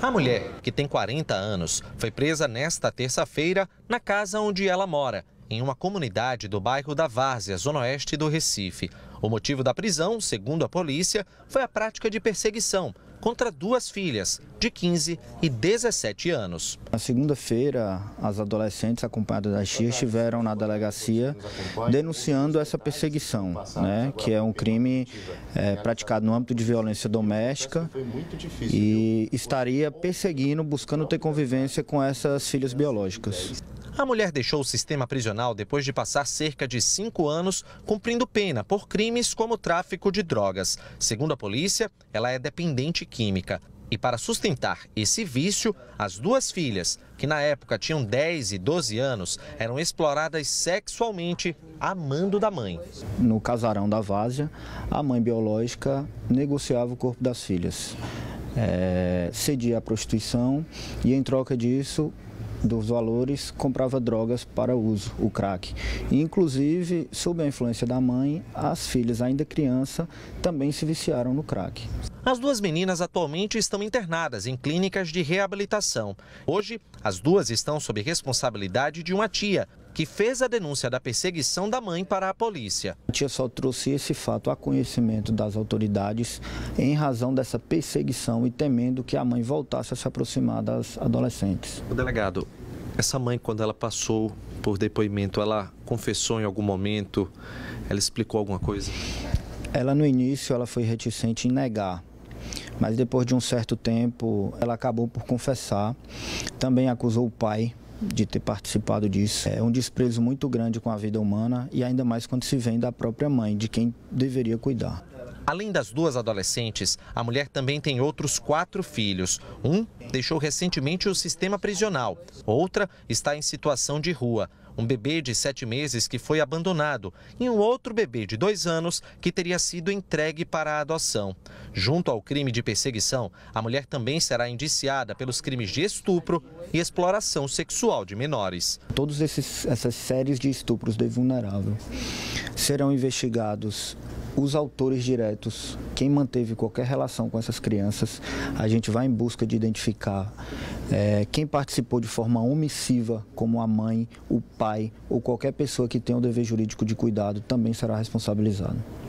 A mulher, que tem 40 anos, foi presa nesta terça-feira na casa onde ela mora, em uma comunidade do bairro da Várzea, zona oeste do Recife. O motivo da prisão, segundo a polícia, foi a prática de perseguição contra duas filhas, de 15 e 17 anos. Na segunda-feira, as adolescentes acompanhadas da tias estiveram na delegacia denunciando essa perseguição, né, que é um crime é, praticado no âmbito de violência doméstica e estaria perseguindo, buscando ter convivência com essas filhas biológicas. A mulher deixou o sistema prisional depois de passar cerca de cinco anos cumprindo pena por crimes como tráfico de drogas. Segundo a polícia, ela é dependente química. E para sustentar esse vício, as duas filhas, que na época tinham 10 e 12 anos, eram exploradas sexualmente a mando da mãe. No casarão da Várzea, a mãe biológica negociava o corpo das filhas, é, cedia a prostituição e, em troca disso, dos valores, comprava drogas para uso, o crack. Inclusive, sob a influência da mãe, as filhas, ainda criança, também se viciaram no crack. As duas meninas atualmente estão internadas em clínicas de reabilitação. Hoje, as duas estão sob responsabilidade de uma tia, que fez a denúncia da perseguição da mãe para a polícia. A tia só trouxe esse fato a conhecimento das autoridades em razão dessa perseguição e temendo que a mãe voltasse a se aproximar das adolescentes. O delegado, essa mãe, quando ela passou por depoimento, ela confessou em algum momento? Ela explicou alguma coisa? Ela, no início, ela foi reticente em negar, mas depois de um certo tempo ela acabou por confessar. Também acusou o pai de ter participado disso. É um desprezo muito grande com a vida humana e ainda mais quando se vem da própria mãe, de quem deveria cuidar. Além das duas adolescentes, a mulher também tem outros quatro filhos. Um deixou recentemente o sistema prisional, outra está em situação de rua um bebê de sete meses que foi abandonado e um outro bebê de dois anos que teria sido entregue para a adoção. Junto ao crime de perseguição, a mulher também será indiciada pelos crimes de estupro e exploração sexual de menores. Todas essas séries de estupros de vulnerável serão investigados os autores diretos, quem manteve qualquer relação com essas crianças, a gente vai em busca de identificar é, quem participou de forma omissiva, como a mãe, o pai ou qualquer pessoa que tenha o dever jurídico de cuidado, também será responsabilizado.